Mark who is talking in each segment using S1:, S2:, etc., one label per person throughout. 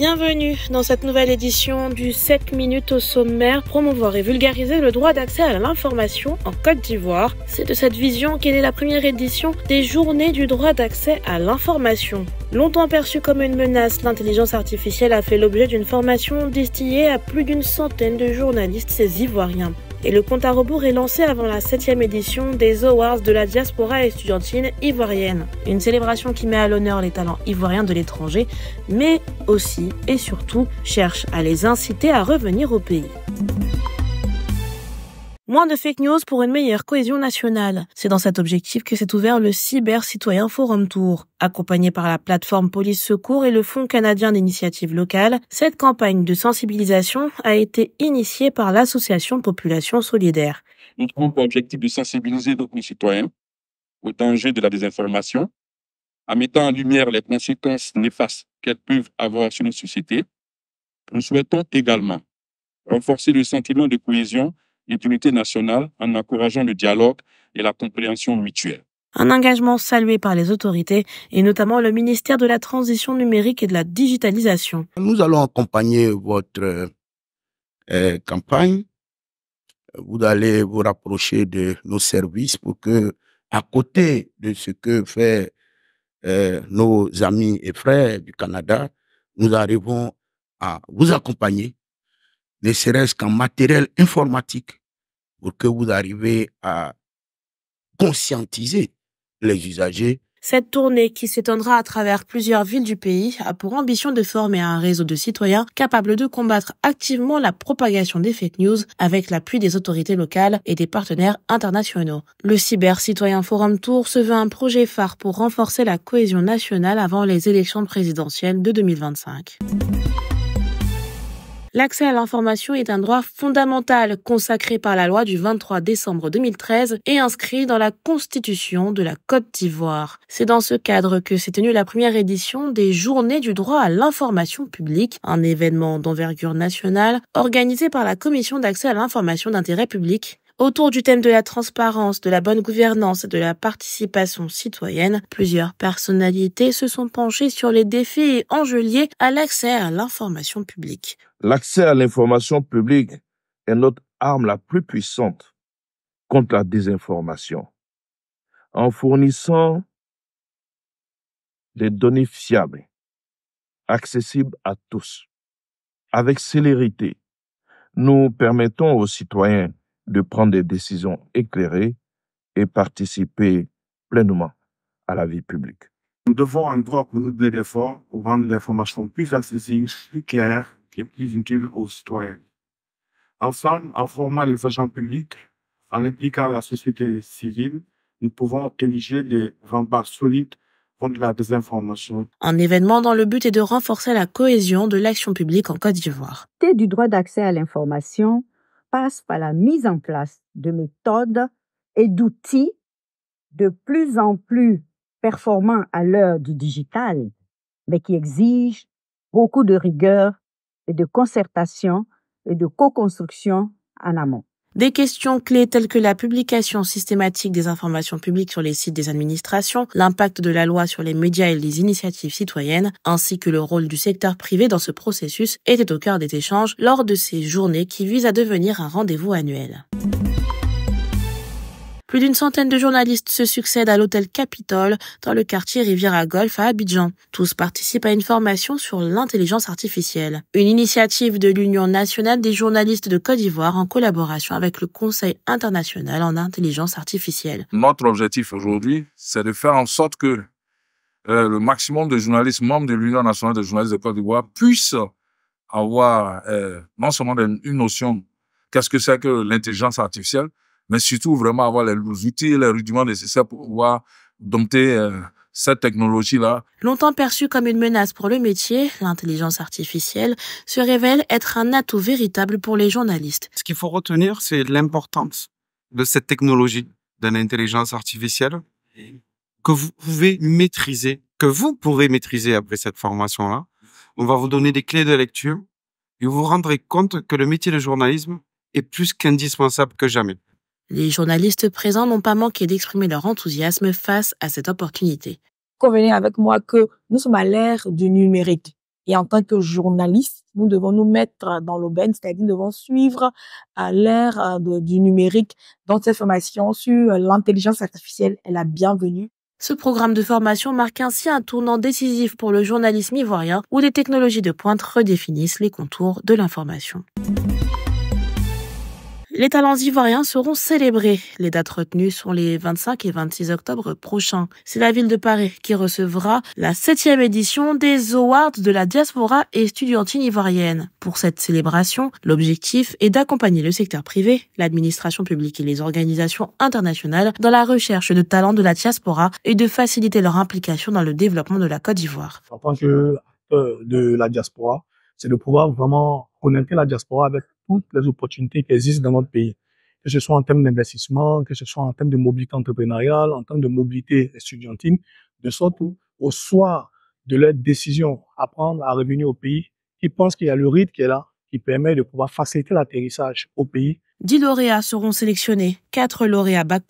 S1: Bienvenue dans cette nouvelle édition du 7 minutes au sommaire, promouvoir et vulgariser le droit d'accès à l'information en Côte d'Ivoire. C'est de cette vision qu'est est la première édition des journées du droit d'accès à l'information. Longtemps perçue comme une menace, l'intelligence artificielle a fait l'objet d'une formation destillée à plus d'une centaine de journalistes ivoiriens. Et le compte à rebours est lancé avant la 7ème édition des Awards de la diaspora estudiantine ivoirienne. Une célébration qui met à l'honneur les talents ivoiriens de l'étranger, mais aussi et surtout cherche à les inciter à revenir au pays. Moins de fake news pour une meilleure cohésion nationale. C'est dans cet objectif que s'est ouvert le Cyber Citoyen Forum Tour. Accompagné par la plateforme Police Secours et le Fonds canadien d'initiative locales. cette campagne de sensibilisation a été initiée par l'association Population Solidaire. Nous avons pour objectif de sensibiliser nos citoyens au danger de la désinformation, en mettant en lumière les conséquences néfastes qu'elles peuvent avoir sur nos sociétés. Nous souhaitons également renforcer le sentiment de cohésion et l'unité nationale en encourageant le dialogue et la compréhension mutuelle. Un engagement salué par les autorités et notamment le ministère de la Transition numérique et de la digitalisation. Nous allons accompagner votre euh, campagne. Vous allez vous rapprocher de nos services pour que, à côté de ce que fait euh, nos amis et frères du Canada, nous arrivons à vous accompagner ne serait-ce qu'en matériel informatique, pour que vous arriviez à conscientiser les usagers. Cette tournée, qui s'étendra à travers plusieurs villes du pays, a pour ambition de former un réseau de citoyens capables de combattre activement la propagation des fake news avec l'appui des autorités locales et des partenaires internationaux. Le Cyber Citoyen Forum Tour se veut un projet phare pour renforcer la cohésion nationale avant les élections présidentielles de 2025. L'accès à l'information est un droit fondamental consacré par la loi du 23 décembre 2013 et inscrit dans la Constitution de la Côte d'Ivoire. C'est dans ce cadre que s'est tenue la première édition des Journées du droit à l'information publique, un événement d'envergure nationale organisé par la Commission d'accès à l'information d'intérêt public Autour du thème de la transparence, de la bonne gouvernance et de la participation citoyenne, plusieurs personnalités se sont penchées sur les défis et enjeux liés à l'accès à l'information publique. L'accès à l'information publique est notre arme la plus puissante contre la désinformation. En fournissant des données fiables, accessibles à tous, avec célérité, nous permettons aux citoyens de prendre des décisions éclairées et participer pleinement à la vie publique. Nous devons encore redoubler l'effort pour rendre l'information plus accessible, plus claire et plus utile aux citoyens. Ensemble, en formant les agents publics, en impliquant la société civile, nous pouvons obtenir des remparts solides contre la désinformation. Un événement dont le but est de renforcer la cohésion de l'action publique en Côte d'Ivoire. Du droit d'accès à l'information, passe par la mise en place de méthodes et d'outils de plus en plus performants à l'heure du digital, mais qui exigent beaucoup de rigueur et de concertation et de co-construction en amont. Des questions clés telles que la publication systématique des informations publiques sur les sites des administrations, l'impact de la loi sur les médias et les initiatives citoyennes, ainsi que le rôle du secteur privé dans ce processus étaient au cœur des échanges lors de ces journées qui visent à devenir un rendez-vous annuel. Plus d'une centaine de journalistes se succèdent à l'hôtel Capitole dans le quartier Riviera Golf à Abidjan. Tous participent à une formation sur l'intelligence artificielle. Une initiative de l'Union nationale des journalistes de Côte d'Ivoire en collaboration avec le Conseil international en intelligence artificielle. Notre objectif aujourd'hui, c'est de faire en sorte que euh, le maximum de journalistes membres de l'Union nationale des journalistes de Côte d'Ivoire puissent avoir euh, non seulement une notion qu'est-ce que c'est que l'intelligence artificielle, mais surtout vraiment avoir les, outils, les rudiments nécessaires pour pouvoir dompter euh, cette technologie-là. Longtemps perçue comme une menace pour le métier, l'intelligence artificielle se révèle être un atout véritable pour les journalistes. Ce qu'il faut retenir, c'est l'importance de cette technologie, de l'intelligence artificielle, que vous pouvez maîtriser, que vous pourrez maîtriser après cette formation-là. On va vous donner des clés de lecture et vous vous rendrez compte que le métier de journalisme est plus qu'indispensable que jamais. Les journalistes présents n'ont pas manqué d'exprimer leur enthousiasme face à cette opportunité. Convenez avec moi que nous sommes à l'ère du numérique. Et en tant que journaliste, nous devons nous mettre dans l'aubaine, c'est-à-dire nous devons suivre à l'ère euh, du numérique. dans cette formation sur l'intelligence artificielle est la bienvenue. Ce programme de formation marque ainsi un tournant décisif pour le journalisme ivoirien où les technologies de pointe redéfinissent les contours de l'information. Les talents ivoiriens seront célébrés. Les dates retenues sont les 25 et 26 octobre prochains. C'est la ville de Paris qui recevra la septième édition des Awards de la diaspora et ivoirienne. Pour cette célébration, l'objectif est d'accompagner le secteur privé, l'administration publique et les organisations internationales dans la recherche de talents de la diaspora et de faciliter leur implication dans le développement de la Côte d'Ivoire. En tant que euh, de la diaspora, c'est de pouvoir vraiment connecter la diaspora avec toutes les opportunités qui existent dans notre pays, que ce soit en termes d'investissement, que ce soit en termes de mobilité entrepreneuriale, en termes de mobilité étudiantine, de sorte qu'au soir de leur décision à prendre, à revenir au pays, qui pensent qu'il y a le rythme qui est là, qui permet de pouvoir faciliter l'atterrissage au pays. Dix lauréats seront sélectionnés, quatre lauréats Bac+,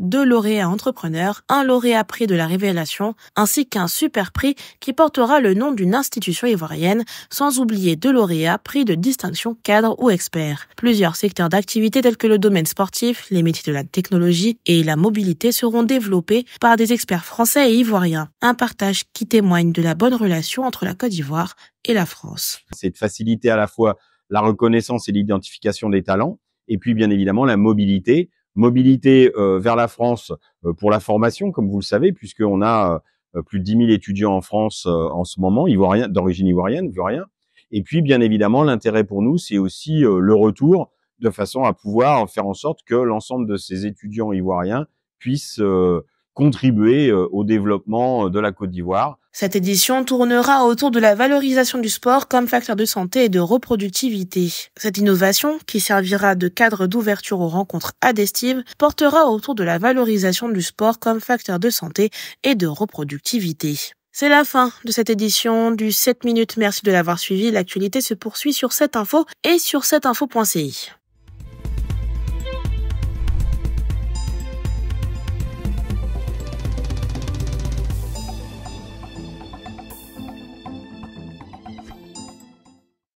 S1: deux lauréats entrepreneurs, un lauréat prix de la révélation, ainsi qu'un super prix qui portera le nom d'une institution ivoirienne, sans oublier deux lauréats prix de distinction cadre ou expert. Plusieurs secteurs d'activité tels que le domaine sportif, les métiers de la technologie et la mobilité seront développés par des experts français et ivoiriens. Un partage qui témoigne de la bonne relation entre la Côte d'Ivoire et la France. C'est de faciliter à la fois la reconnaissance et l'identification des talents, et puis bien évidemment la mobilité, mobilité euh, vers la France euh, pour la formation, comme vous le savez, puisqu'on a euh, plus de 10 000 étudiants en France en ce moment, d'origine ivoirienne, rien. Et puis bien évidemment l'intérêt pour nous, c'est aussi le retour, de façon à pouvoir faire en sorte que l'ensemble de ces étudiants ivoiriens puissent contribuer au développement de la Côte d'Ivoire cette édition tournera autour de la valorisation du sport comme facteur de santé et de reproductivité. Cette innovation, qui servira de cadre d'ouverture aux rencontres adestives, portera autour de la valorisation du sport comme facteur de santé et de reproductivité. C'est la fin de cette édition du 7 minutes. Merci de l'avoir suivi. L'actualité se poursuit sur cette info et sur 7info.ci.